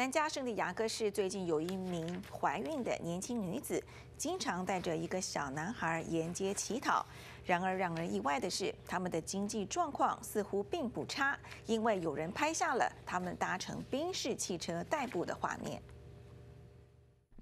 南加圣地亚哥市最近有一名怀孕的年轻女子，经常带着一个小男孩沿街乞讨。然而，让人意外的是，他们的经济状况似乎并不差，因为有人拍下了他们搭乘宾式汽车代步的画面。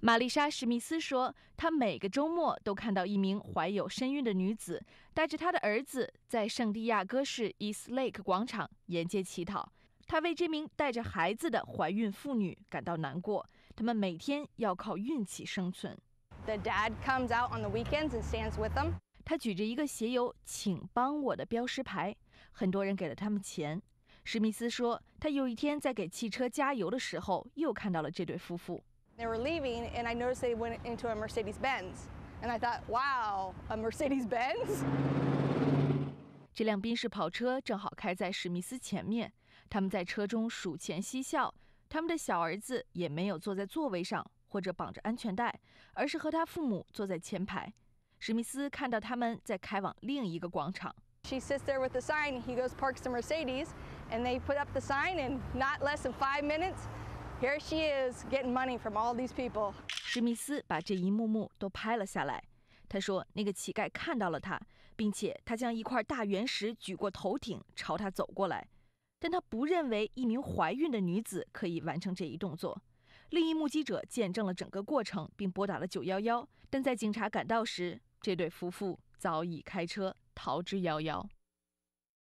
玛丽莎·史密斯说：“她每个周末都看到一名怀有身孕的女子带着她的儿子在圣地亚哥市 Eastlake 广场沿街乞讨。”他为这名带着孩子的怀孕妇女感到难过，他们每天要靠运气生存。The dad comes out on the weekends and stands with them. 他举着一个写有“请帮我”的标识牌，很多人给了他们钱。史密斯说，他有一天在给汽车加油的时候，又看到了这对夫妇。They were leaving, and I noticed they went into a Mercedes-Benz, and I thought, wow, a Mercedes-Benz. 这辆宾士跑车正好开在史密斯前面，他们在车中数钱嬉笑。他们的小儿子也没有坐在座位上或者绑着安全带，而是和他父母坐在前排。史密斯看到他们在开往另一个广场。She sits there with the sign. He goes parks t to Mercedes, and they put up the sign, and not less than five minutes, here she is getting money from all these people. 史密斯把这一幕幕都拍了下来。他说：“那个乞丐看到了他，并且他将一块大圆石举过头顶朝他走过来，但他不认为一名怀孕的女子可以完成这一动作。”另一目击者见证了整个过程，并拨打了九幺幺。但在警察赶到时，这对夫妇早已开车逃之夭夭。